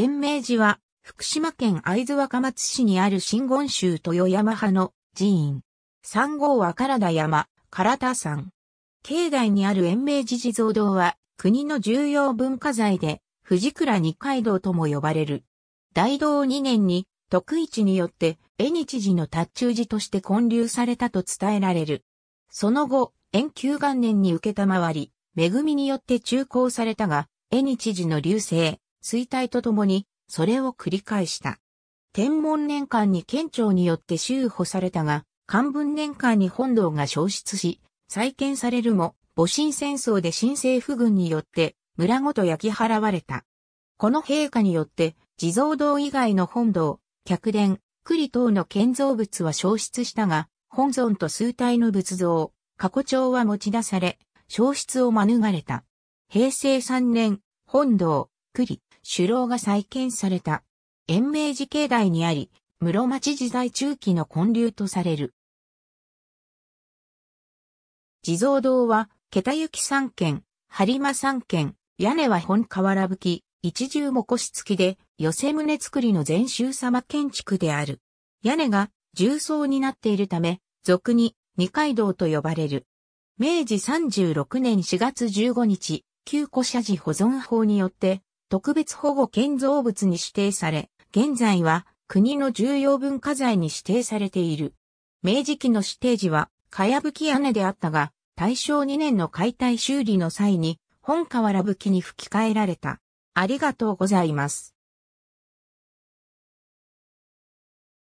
延命寺は、福島県会津若松市にある新言宗豊山派の寺院。三号は唐田山、唐田山。境内にある延命寺地蔵堂は、国の重要文化財で、藤倉二階堂とも呼ばれる。大道2年に、徳一によって、江日寺の達中寺として建立されたと伝えられる。その後、延久元年に受けたまわり、恵みによって中興されたが、江日寺の流星、衰退とともに、それを繰り返した。天文年間に県庁によって修補されたが、漢文年間に本堂が消失し、再建されるも、戊辰戦争で新政府軍によって村ごと焼き払われた。この陛下によって、地蔵堂以外の本堂、客殿、栗等の建造物は消失したが、本尊と数体の仏像、過去帳は持ち出され、消失を免れた。平成3年、本堂、作り、首楼が再建された。延命寺境内にあり、室町時代中期の建立とされる。地蔵堂は、桁行三軒、張間三軒、屋根は本瓦吹き、一重も腰付きで、寄せ棟作りの全周様建築である。屋根が重層になっているため、俗に二階堂と呼ばれる。明治36年4月15日、旧古社寺保存法によって、特別保護建造物に指定され、現在は国の重要文化財に指定されている。明治期の指定時は、かやぶき屋根であったが、大正2年の解体修理の際に、本河原きに吹き替えられた。ありがとうございます。